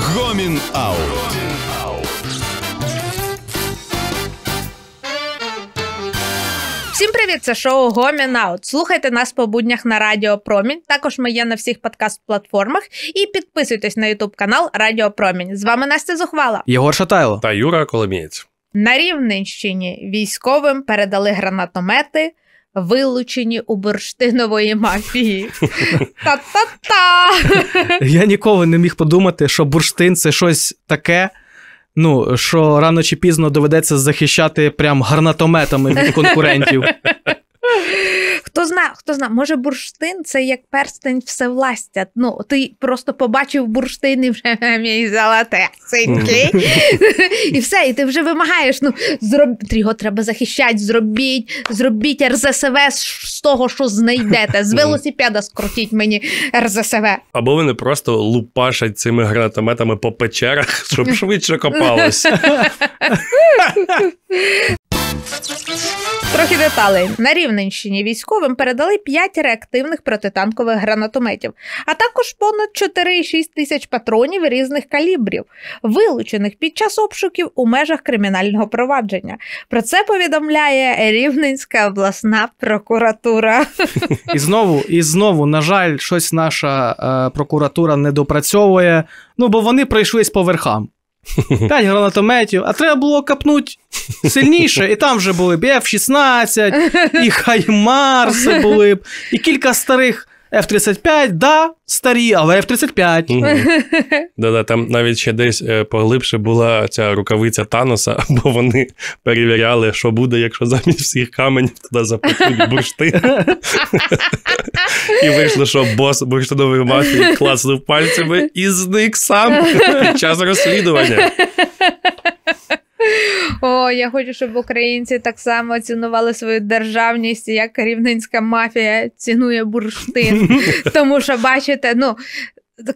Гомін Аут. Всім привіт, це шоу Гомін Аут. Слухайте нас по буднях на Радіо Промінь. Також ми є на всіх подкаст-платформах. І підписуйтесь на ютуб канал Радіо Промінь. З вами Настя Зухвала. Єгор Шатайло. Та Юра Коломієць. На Рівненщині військовим передали гранатомети вилучені у бурштинової мафії. Та-та-та! Я ніколи не міг подумати, що бурштин це щось таке. Ну, що рано чи пізно доведеться захищати прям гарнатометами від конкурентів. Хто зна, хто зна, може бурштин це як перстень всевластя. Ну, ти просто побачив бурштин і вже мій «Ем, золотесенький. І все, і ти вже вимагаєш. Ну, зроб... його треба захищати, зробіть, зробіть РЗСВ з того, що знайдете. З велосипеда скрутіть мені РЗСВ. Або вони просто лупашать цими гранатометами по печерах, щоб швидше копалося. Трохи деталей на Рівненщині військовим передали 5 реактивних протитанкових гранатометів, а також понад 4,6 тисяч патронів різних калібрів, вилучених під час обшуків у межах кримінального провадження. Про це повідомляє Рівненська обласна прокуратура. І знову, і знову, на жаль, щось наша е, прокуратура не допрацьовує, Ну бо вони пройшлись по верхам. 5 гранатометів, а треба було капнути сильніше. І там вже були б F-16, і Хаймарси були б, і кілька старих F-35, да, старі, але F-35. Да-да, там навіть ще десь е, поглибше була ця рукавиця Таноса, бо вони перевіряли, що буде, якщо замість всіх каменів туди запихнуть бурштин. І вийшло, що бос бурштинової мафії класнув пальцями і зник сам під час розслідування. О, я хочу, щоб українці так само цінували свою державність, як рівненська мафія цінує бурштин. Тому що, бачите, ну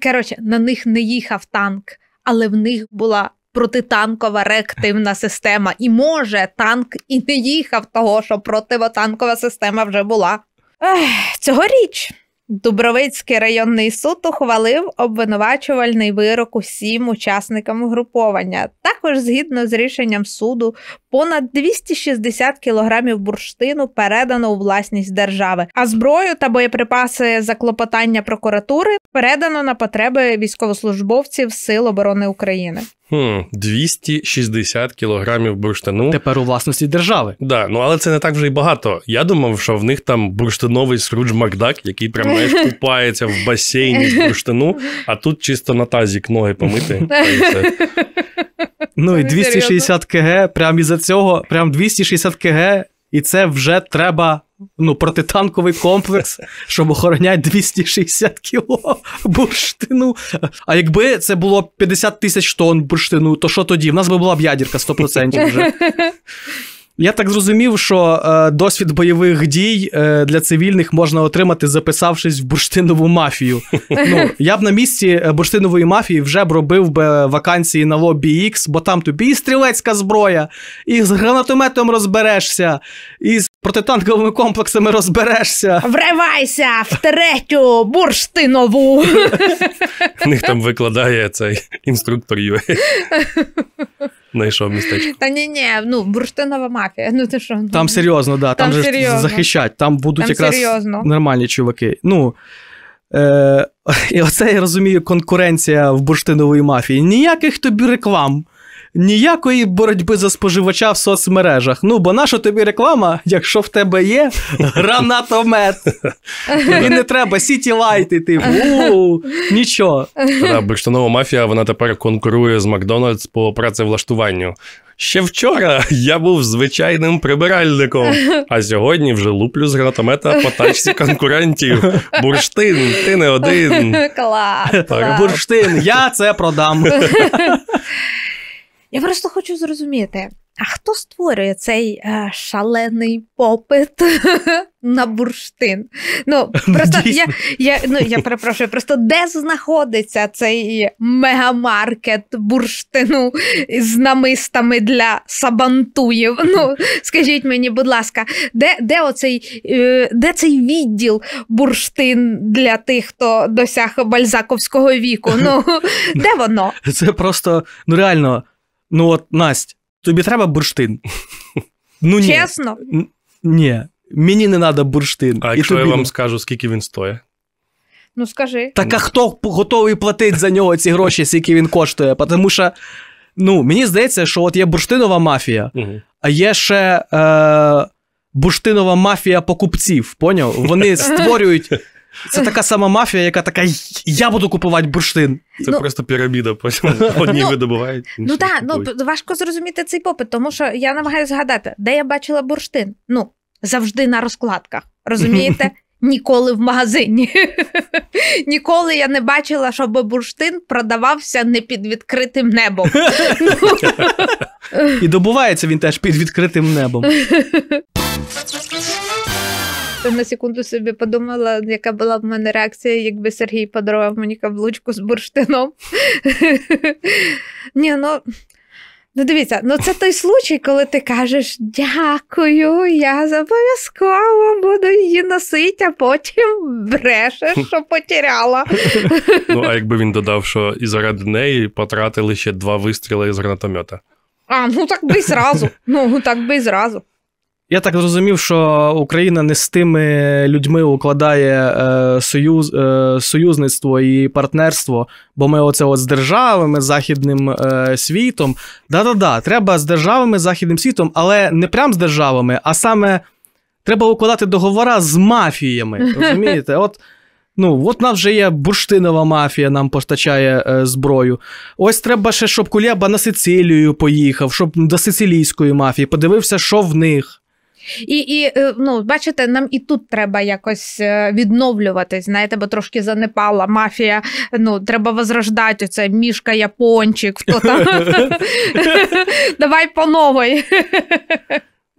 коротше, на них не їхав танк, але в них була. Протитанкова реактивна система, і може танк і не їхав того, що противотанкова система вже була. Ех, Цьогоріч Дубровицький районний суд ухвалив обвинувачувальний вирок усім учасникам угруповання. Також, згідно з рішенням суду, понад 260 кілограмів бурштину передано у власність держави, а зброю та боєприпаси за клопотання прокуратури передано на потреби військовослужбовців Сил оборони України хм, 260 кілограмів бурштину. Ну, тепер у власності держави. Да, ну але це не так вже й багато. Я думав, що в них там бурштиновий Скрудж Макдак, який прям прямо купається в басейні з бурштину, а тут чисто на тазік ноги помити. Ну і 260 кг, прям із-за цього, прям 260 кг, і це вже треба ну, протитанковий комплекс, щоб охороняти 260 кіло бурштину. А якби це було 50 тисяч тонн бурштину, то що тоді? В нас би була б ядірка 100% вже. Я так зрозумів, що е, досвід бойових дій е, для цивільних можна отримати, записавшись в бурштинову мафію. Ну, Я б на місці е, бурштинової мафії вже б робив би вакансії на лобі X, бо там тобі і стрілецька зброя, і з гранатометом розберешся, і з протитанковими комплексами розберешся. Вривайся в третю бурштинову. В них там викладає цей інструктор UA. Знайшов містечко. Та ні, ні, ну бурштинова мафія. Ну ти що? Там серйозно, да, там, там же захищать, там будуть там якраз серйозно. нормальні чуваки. Ну, е, І оце я розумію конкуренція в бурштинової мафії. Ніяких тобі реклам ніякої боротьби за споживача в соцмережах. Ну, бо наша тобі реклама, якщо в тебе є, гранатомет. І не треба сіті лайти, типу, нічого. Бурштанова мафія вона тепер конкурує з Макдональдс по працевлаштуванню. Ще вчора я був звичайним прибиральником, а сьогодні вже луплю з гранатомета по тачці конкурентів. Бурштин, ти не один. Клас. клас. Бурштин, я це продам. Я просто хочу зрозуміти, а хто створює цей е, шалений попит на бурштин? Ну, ну просто я я, ну, я перепрошую, просто де знаходиться цей мегамаркет бурштину з намистами для сабантуїв? Ну, скажіть мені, будь ласка, де де, оцей, е, де цей відділ бурштин для тих, хто досяг бальзаковського віку? Ну, де воно? Це просто ну реально. Ну, от, Настя, тобі треба бурштин. Ну, ні. Чесно? Ні, мені не треба бурштин. А І якщо тобі я вам скажу, скільки він стоїть? Ну скажи. Так а хто готовий платити за нього ці гроші, скільки він коштує? Тому що, ну, мені здається, що от є бурштинова мафія, а є ще е, бурштинова мафія покупців, поняв? Вони створюють це така сама мафія, яка така: я буду купувати бурштин. Це ну, просто піраміда. Потім ну, одні ну, видобувають. Ну так, ну важко зрозуміти цей попит, тому що я намагаюся згадати, де я бачила бурштин. Ну, завжди на розкладках. Розумієте? Ніколи в магазині. Ніколи я не бачила, щоб бурштин продавався не під відкритим небом. І добувається він теж під відкритим небом. Там на секунду собі подумала, яка була в мене реакція, якби Сергій подарував мені каблучку з бурштином. Ні, ну... Ну, дивіться, ну це той случай, коли ти кажеш дякую, я обов'язково буду її носити, а потім брешеш, що потеряла. Ну, а якби він додав, що і заради неї потратили ще два вистріли з гранатомета. А, ну так би й зразу. Ну, так би й зразу. Я так зрозумів, що Україна не з тими людьми укладає е, союз, е, союзництво і партнерство, бо ми оце от з державами, з західним е, світом. Да-да-да, треба з державами, західним світом, але не прям з державами, а саме треба укладати договора з мафіями. Розумієте? От. Ну, от нас вже є бурштинова мафія, нам постачає е, зброю. Ось треба ще, щоб Куляба на Сицилію поїхав, щоб до сицилійської мафії подивився, що в них. І і е, ну, бачите, нам і тут треба якось е, відновлюватись. Знаєте, бо трошки занепала мафія. Ну, треба возрождати це мішка япончик, хто там. Давай по новій.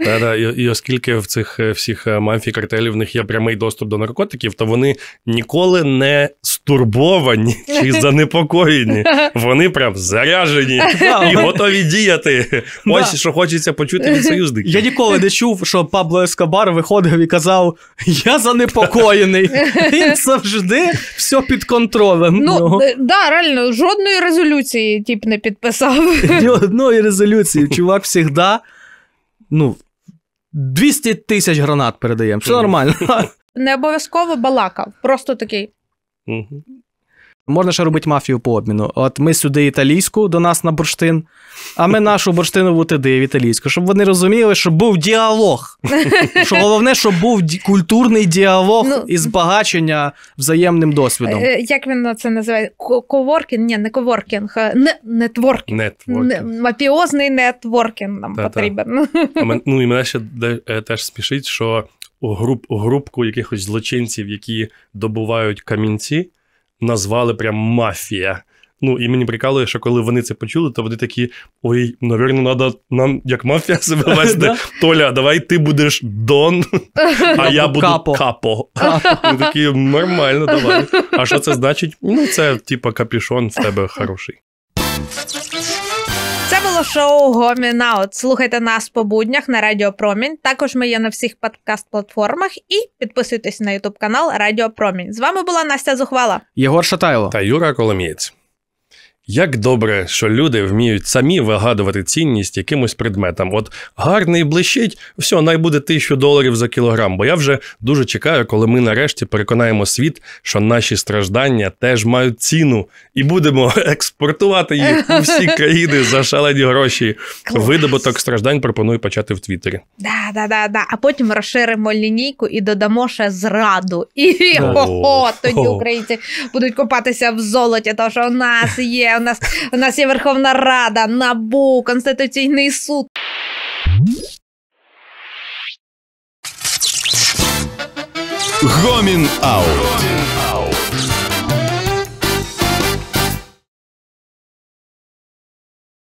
Та-да, і, оскільки в цих е, всіх е, мафій-картелів в них є прямий доступ до наркотиків, то вони ніколи не стурбовані чи занепокоєні. Вони прям заряжені і готові діяти. Ось що хочеться почути від союзників. Я ніколи не чув, що Пабло Ескобар виходив і казав: Я занепокоєний. Він завжди все під контролем. Ну, ну. Е, да, реально, жодної резолюції тип, не підписав. Ні одної резолюції. Чувак завжди. Ну, 200 тисяч гранат передаємо. Все нормально. Не обов'язково балакав, просто такий. Можна ще робити мафію по обміну. От ми сюди італійську до нас на бурштин, а ми нашу бурштинову туди в італійську, щоб вони розуміли, що був діалог. Що головне, щоб був культурний діалог ну, і збагачення взаємним досвідом. Е, як він це називає? Коворкінг? Ні, не коворкінг, не, нетворкінг. нетворкінг. Мапіозний нетворкінг нам Та-та. потрібен. Ну і мене ще е, теж спішить, що. Груп, групку якихось злочинців, які добувають камінці, назвали прям мафія. Ну, і мені прикалує, що коли вони це почули, то вони такі: ой, навірно, треба нам, як мафія, себе вести. Толя, давай ти будеш Дон, а я буду капо. Вони Такі нормально, давай. А що це значить? Ну, це типа капішон в тебе хороший було шоу Гомінаут. Слухайте нас по буднях на Радіо Промінь. Також ми є на всіх подкаст-платформах і підписуйтесь на ютуб канал Радіо Промінь. З вами була Настя Зухвала, Єгор Шатайло та Юра Коломієць. Як добре, що люди вміють самі вигадувати цінність якимось предметам. От гарний блищить, все, най буде тисячу доларів за кілограм. Бо я вже дуже чекаю, коли ми нарешті переконаємо світ, що наші страждання теж мають ціну, і будемо експортувати їх у всі країни за шалені гроші. Видобуток страждань пропоную почати в Твіттері. Да, да, да, да. А потім розширимо лінійку і додамо ще зраду. І хо-хо, тоді українці будуть копатися в золоті, тому що у нас є у нас у нас є Верховна Рада, Набу, Конституційний суд. Гомін Аут.